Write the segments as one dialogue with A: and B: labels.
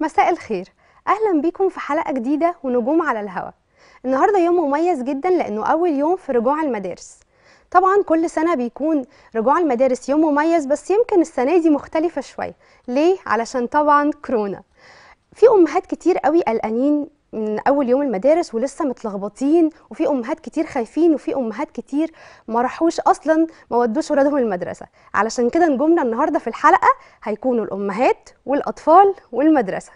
A: مساء الخير اهلا بيكم في حلقه جديده ونجوم على الهوا النهارده يوم مميز جدا لانه اول يوم في رجوع المدارس طبعا كل سنه بيكون رجوع المدارس يوم مميز بس يمكن السنه دي مختلفه شويه ليه علشان طبعا كورونا في امهات كتير قوي قلقانين من اول يوم المدارس ولسه متلخبطين وفي امهات كتير خايفين وفي امهات كتير ما راحوش اصلا ما ودوش ولادهم المدرسه علشان كده نجومنا النهارده في الحلقه هيكونوا الامهات والاطفال والمدرسه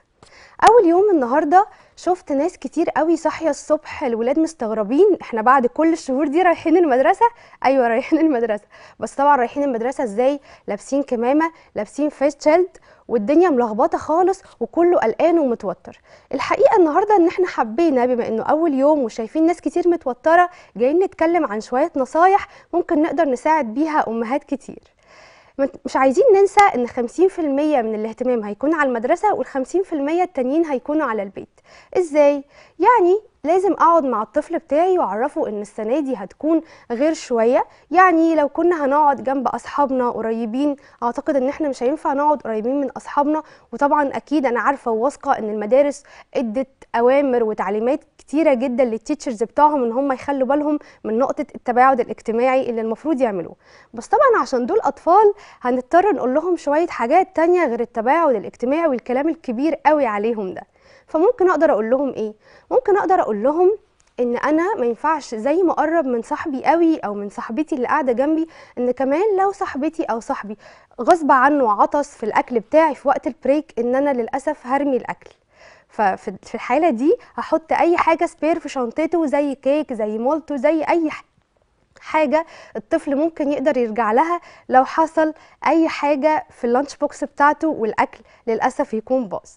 A: اول يوم النهارده شفت ناس كتير قوي صاحيه الصبح الولاد مستغربين احنا بعد كل الشهور دي رايحين المدرسه ايوه رايحين المدرسه بس طبعا رايحين المدرسه ازاي لابسين كمامه لابسين فيس شيلد والدنيا ملخبطه خالص وكله قلقان ومتوتر الحقيقه النهارده ان احنا حبينا بما انه اول يوم وشايفين ناس كتير متوتره جايين نتكلم عن شويه نصايح ممكن نقدر نساعد بيها امهات كتير مش عايزين ننسى ان 50% من الاهتمام هيكون على المدرسه وال 50% التانيين هيكونوا على البيت ازاي يعني لازم اقعد مع الطفل بتاعي واعرفه ان السنه دي هتكون غير شويه يعني لو كنا هنقعد جنب اصحابنا قريبين اعتقد ان احنا مش هينفع نقعد قريبين من اصحابنا وطبعا اكيد انا عارفه وواثقه ان المدارس ادت اوامر وتعليمات كتيره جدا للتيتشرز بتاعهم ان هم يخلوا بالهم من نقطه التباعد الاجتماعي اللي المفروض يعملوه بس طبعا عشان دول اطفال هنضطر نقول لهم شويه حاجات تانية غير التباعد الاجتماعي والكلام الكبير قوي عليهم ده فممكن اقدر اقول لهم ايه ممكن اقدر اقول لهم ان انا ما ينفعش زي ما اقرب من صاحبي قوي او من صاحبتي اللي قاعده جنبي ان كمان لو صاحبتي او صاحبي غصب عنه عطس في الاكل بتاعي في وقت البريك ان انا للاسف هرمي الاكل ففي الحاله دي هحط اي حاجه سبير في شنطته زي كيك زي مولتو زي اي حاجه الطفل ممكن يقدر يرجع لها لو حصل اي حاجه في اللانش بوكس بتاعته والاكل للاسف يكون باظ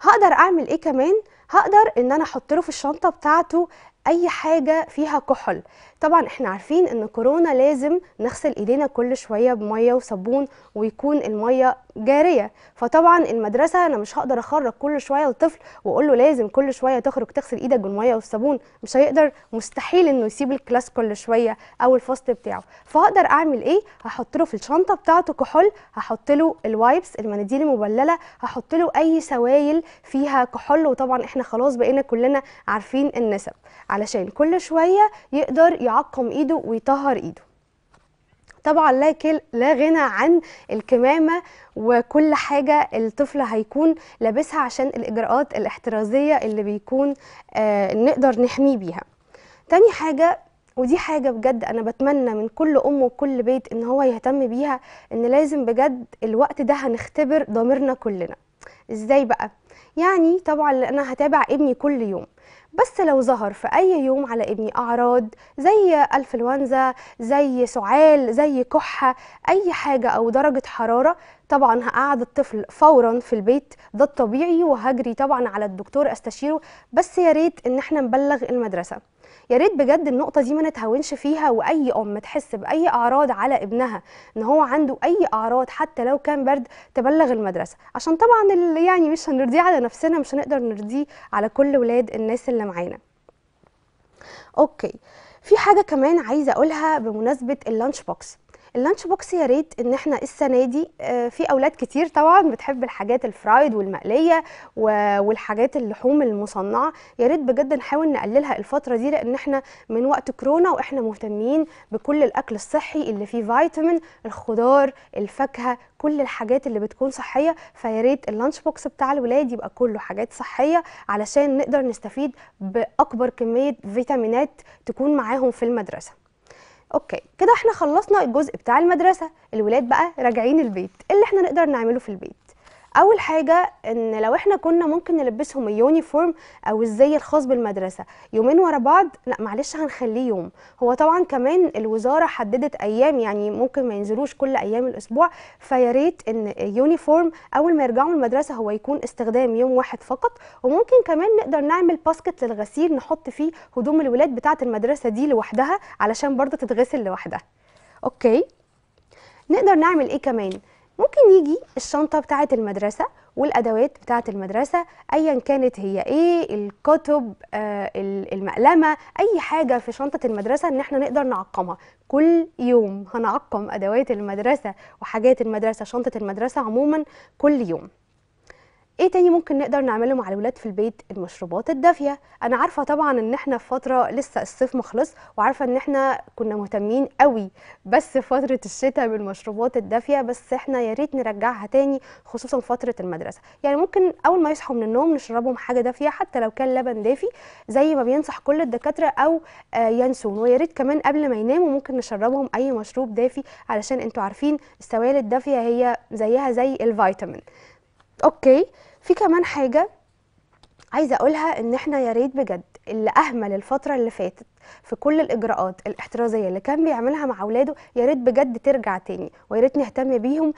A: هقدر اعمل ايه كمان هقدر ان انا احط له في الشنطه بتاعته اي حاجه فيها كحل طبعا احنا عارفين ان كورونا لازم نغسل ايدينا كل شويه بميه وصابون ويكون الميه جاريه فطبعا المدرسه انا مش هقدر اخرج كل شويه الطفل واقول له لازم كل شويه تخرج تغسل ايدك بالميه والصابون مش هيقدر مستحيل انه يسيب الكلاس كل شويه او الفصل بتاعه فهقدر اعمل ايه هحط له في الشنطه بتاعته كحول هحط له الوايبس المناديل المبلله هحط له اي سوائل فيها كحول وطبعا احنا خلاص بقينا كلنا عارفين النسب علشان كل شويه يقدر يعقم ايده ويطهر ايده طبعا لا كل لا غنى عن الكمامه وكل حاجه الطفل هيكون لابسها عشان الاجراءات الاحترازيه اللي بيكون آه نقدر نحميه بيها تاني حاجه ودي حاجة بجد أنا بتمنى من كل أم وكل بيت إن هو يهتم بيها إن لازم بجد الوقت ده هنختبر ضميرنا كلنا إزاي بقى؟ يعني طبعا أنا هتابع ابني كل يوم بس لو ظهر في أي يوم على ابني أعراض زي أنفلونزا زي سعال زي كحة أي حاجة أو درجة حرارة طبعا هقعد الطفل فورا في البيت ده الطبيعي وهجري طبعا على الدكتور استشيره بس يا ريت ان احنا نبلغ المدرسه يا ريت بجد النقطه دي ما نتهاونش فيها واي ام تحس باي اعراض على ابنها ان هو عنده اي اعراض حتى لو كان برد تبلغ المدرسه عشان طبعا اللي يعني مش هنرضيه على نفسنا مش هنقدر نرضيه على كل ولاد الناس اللي معانا اوكي في حاجه كمان عايزه اقولها بمناسبه اللانش بوكس اللانش بوكس يا ريت ان احنا السنه دي آه، في اولاد كتير طبعا بتحب الحاجات الفرايد والمقليه والحاجات اللحوم المصنعه يا ريت بجد نحاول نقللها الفتره دي لان احنا من وقت كورونا واحنا مهتمين بكل الاكل الصحي اللي فيه فيتامين الخضار الفاكهه كل الحاجات اللي بتكون صحيه فيا ريت اللانش بوكس بتاع الولاد يبقى كله حاجات صحيه علشان نقدر نستفيد باكبر كميه فيتامينات تكون معاهم في المدرسه اوكي كده احنا خلصنا الجزء بتاع المدرسه الولاد بقى راجعين البيت اللي احنا نقدر نعمله في البيت اول حاجه ان لو احنا كنا ممكن نلبسهم اليونيفورم او الزي الخاص بالمدرسه يومين ورا بعض لا معلش هنخليه يوم هو طبعا كمان الوزاره حددت ايام يعني ممكن ما ينزلوش كل ايام الاسبوع فيا ريت ان اليونيفورم اول ما يرجعوا المدرسه هو يكون استخدام يوم واحد فقط وممكن كمان نقدر نعمل باسكت للغسيل نحط فيه هدوم الولاد بتاعه المدرسه دي لوحدها علشان برضه تتغسل لوحدها اوكي نقدر نعمل ايه كمان ممكن يجي الشنطة بتاعة المدرسة والأدوات بتاعة المدرسة أيا كانت هي إيه الكتب آه المقلمة أي حاجة في شنطة المدرسة إن إحنا نقدر نعقمها كل يوم هنعقم أدوات المدرسة وحاجات المدرسة شنطة المدرسة عموما كل يوم ايه تاني ممكن نقدر نعمله مع الولاد في البيت المشروبات الدافيه انا عارفه طبعا ان احنا في فتره لسه الصيف مخلص وعارفه ان احنا كنا مهتمين قوي بس في فتره الشتاء بالمشروبات الدافيه بس احنا يا ريت نرجعها تاني خصوصا فتره المدرسه يعني ممكن اول ما يصحوا من النوم نشربهم حاجه دافيه حتى لو كان لبن دافي زي ما بينصح كل الدكاتره او آه، ينسون ويا ريت كمان قبل ما يناموا ممكن نشربهم اي مشروب دافي علشان انتوا عارفين السوائل الدافيه هي زيها زي الفيتامين اوكي في كمان حاجه عايزه اقولها ان احنا يا ريت بجد اللي اهمل الفتره اللي فاتت في كل الاجراءات الاحترازيه اللي كان بيعملها مع اولاده يا ريت بجد ترجع تاني ويا ريت نهتم بيهم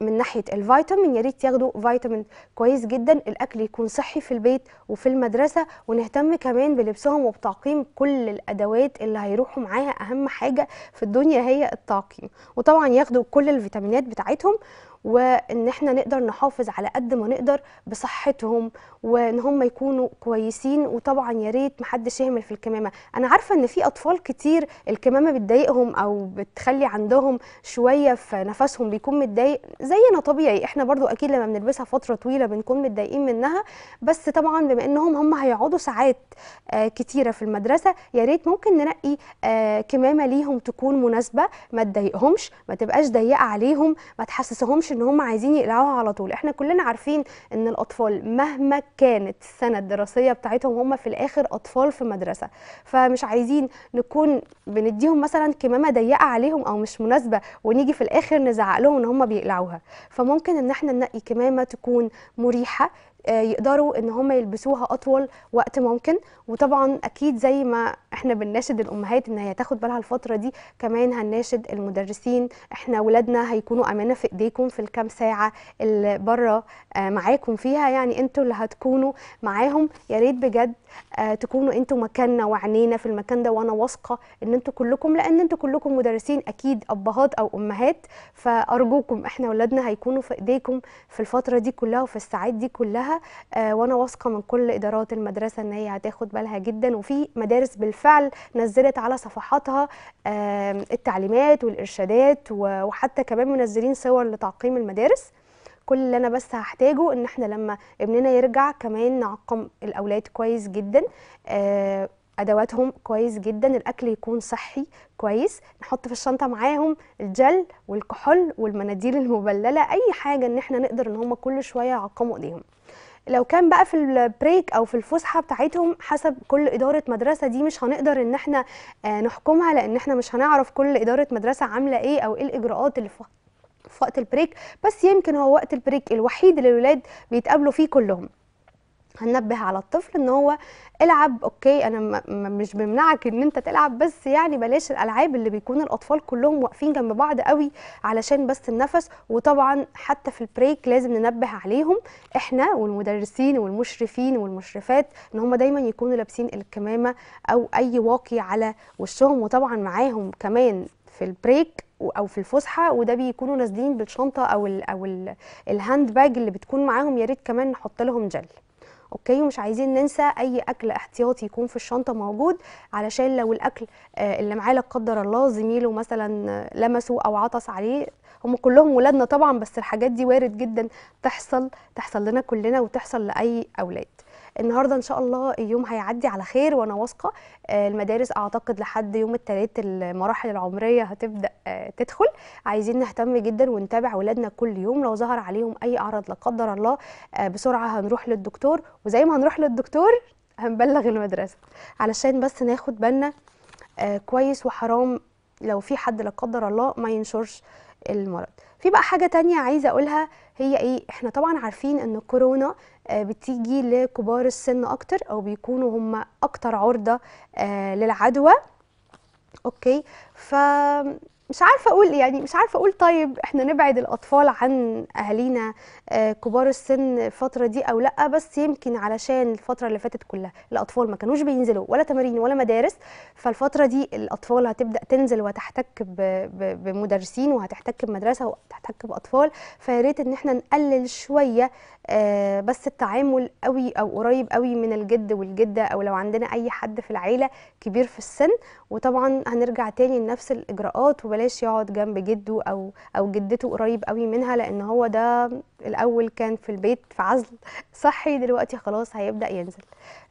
A: من ناحيه الفيتامين يا ريت ياخدوا فيتامين كويس جدا الاكل يكون صحي في البيت وفي المدرسه ونهتم كمان بلبسهم وبتعقيم كل الادوات اللي هيروحوا معاها اهم حاجه في الدنيا هي التعقيم وطبعا ياخدوا كل الفيتامينات بتاعتهم وان احنا نقدر نحافظ على قد ما نقدر بصحتهم وان هم يكونوا كويسين وطبعا يا ريت محدش يهمل في الكمامه انا عارفه ان في اطفال كتير الكمامه بتضايقهم او بتخلي عندهم شويه في نفسهم بيكون متضايق زينا طبيعي احنا برضو اكيد لما بنلبسها فتره طويله بنكون متضايقين منها بس طبعا بما انهم هم هيقعدوا ساعات آه، كتيره في المدرسه يا ريت ممكن ننقي آه، كمامه ليهم تكون مناسبه ما تضايقهمش ما تبقاش ضيقه عليهم ما تحسسهمش ان هم عايزين يقلعوها على طول احنا كلنا عارفين ان الاطفال مهما كانت السنه الدراسيه بتاعتهم هم في الاخر اطفال في مدرسه فمش عايزين نكون بنديهم مثلا كمامه ضيقه عليهم او مش مناسبه ونيجي في الاخر نزعق لهم ان هم بيقلعوها فممكن ان احنا ننقي كمامه تكون مريحه آه، يقدروا ان هم يلبسوها اطول وقت ممكن وطبعا اكيد زي ما احنا بنناشد الامهات ان هي تاخد بالها الفتره دي كمان هنناشد المدرسين احنا ولادنا هيكونوا امانه في ايديكم في الكام ساعه اللي بره آه، معاكم فيها يعني انتوا اللي هتكونوا معاهم يا ريت بجد آه، تكونوا انتوا مكاننا وعنينا في المكان ده وانا واثقه ان انتوا كلكم لان انتوا كلكم مدرسين اكيد ابهات او امهات فارجوكم احنا ولادنا هيكونوا في ايديكم في الفتره دي كلها وفي الساعات دي كلها آه، وانا واثقه من كل ادارات المدرسه ان هي هتاخد بالها جدا وفي مدارس بالفعل نزلت على صفحاتها التعليمات والارشادات وحتى كمان منزلين صور لتعقيم المدارس كل اللي انا بس هحتاجه ان احنا لما ابننا يرجع كمان نعقم الاولاد كويس جدا آه، ادواتهم كويس جدا الاكل يكون صحي كويس نحط في الشنطه معاهم الجل والكحول والمناديل المبلله اي حاجه ان احنا نقدر ان هم كل شويه يعقموا ايديهم لو كان بقى في البريك او في الفسحه بتاعتهم حسب كل اداره مدرسه دي مش هنقدر ان احنا آه، نحكمها لان احنا مش هنعرف كل اداره مدرسه عامله ايه او ايه الاجراءات اللي في وقت البريك بس يمكن هو وقت البريك الوحيد اللي الولاد بيتقابلوا فيه كلهم هننبه على الطفل ان هو العب اوكي انا مش بمنعك ان انت تلعب بس يعني بلاش الالعاب اللي بيكون الاطفال كلهم واقفين جنب بعض قوي علشان بس النفس وطبعا حتى في البريك لازم ننبه عليهم احنا والمدرسين والمشرفين والمشرفات ان هم دايما يكونوا لابسين الكمامه او اي واقي على وشهم وطبعا معاهم كمان في البريك او في الفسحه وده بيكونوا نازلين بالشنطه او او الهاند باج اللي بتكون معاهم يا ريت كمان نحط لهم جل اوكي ومش عايزين ننسى اي اكل احتياطي يكون في الشنطه موجود علشان لو الاكل آه، اللي معاه لا قدر الله زميله مثلا لمسه او عطس عليه هم كلهم ولادنا طبعا بس الحاجات دي وارد جدا تحصل تحصل لنا كلنا وتحصل لاي اولاد النهارده ان شاء الله اليوم هيعدي على خير وانا واثقه آه، المدارس اعتقد لحد يوم الثلاث المراحل العمريه هتبدا آه، تدخل عايزين نهتم جدا ونتابع ولادنا كل يوم لو ظهر عليهم اي اعراض لا قدر الله آه، بسرعه هنروح للدكتور وزي ما هنروح للدكتور هنبلغ المدرسه علشان بس ناخد بالنا كويس وحرام لو في حد لا قدر الله ما ينشرش المرض في بقى حاجه تانية عايزه اقولها هي ايه احنا طبعا عارفين ان الكورونا آه، بتيجي لكبار السن اكتر او بيكونوا هم اكتر عرضه آه، للعدوى اوكي ف مش عارفه اقول يعني مش عارفه اقول طيب احنا نبعد الاطفال عن اهالينا آه، كبار السن الفتره دي او لا بس يمكن علشان الفتره اللي فاتت كلها الاطفال ما كانوش بينزلوا ولا تمارين ولا مدارس فالفتره دي الاطفال هتبدا تنزل وتحتك بمدرسين وهتحتك بمدرسه وهتحتك باطفال فياريت ان احنا نقلل شويه آه، بس التعامل قوي او قريب قوي من الجد والجده او لو عندنا اي حد في العيله كبير في السن وطبعا هنرجع تاني لنفس الاجراءات بلاش يقعد جنب جده او او جدته قريب قوي منها لان هو ده الاول كان في البيت في عزل صحي دلوقتي خلاص هيبدا ينزل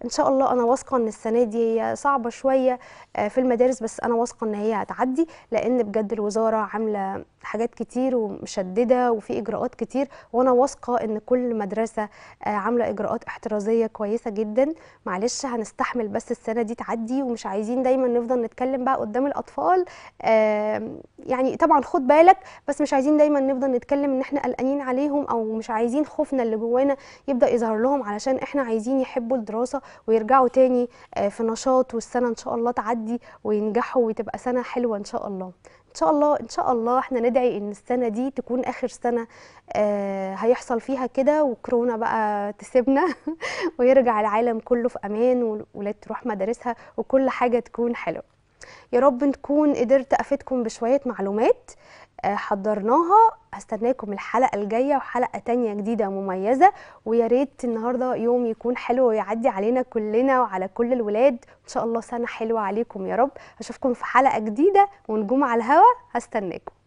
A: ان شاء الله انا واثقه ان السنه دي هي صعبه شويه آه، في المدارس بس انا واثقه ان هي هتعدي لان بجد الوزاره عامله حاجات كتير ومشدده وفي اجراءات كتير وانا واثقه ان كل مدرسه آه، عامله اجراءات احترازيه كويسه جدا معلش هنستحمل بس السنه دي تعدي ومش عايزين دايما نفضل نتكلم بقى قدام الاطفال يعني طبعا خد بالك بس مش عايزين دايما نفضل نتكلم ان احنا قلقانين عليهم او مش عايزين خوفنا اللي جوانا يبدا يظهر لهم علشان احنا عايزين يحبوا الدراسه ويرجعوا تاني آه، في نشاط والسنه ان شاء الله تعدي وينجحوا وتبقى سنه حلوه ان شاء الله ان شاء الله ان شاء الله احنا ندعي ان السنه دي تكون اخر سنه آه هيحصل فيها كده وكورونا بقى تسيبنا ويرجع العالم كله في امان والولاد تروح مدارسها وكل حاجه تكون حلوه يا رب نكون قدرت افيدكم بشويه معلومات آه، حضرناها هستناكم الحلقه الجايه وحلقه تانية جديده مميزه ويا ريت النهارده يوم يكون حلو ويعدي علينا كلنا وعلى كل الولاد ان شاء الله سنه حلوه عليكم يا رب اشوفكم في حلقه جديده ونجوم على الهوا هستناكم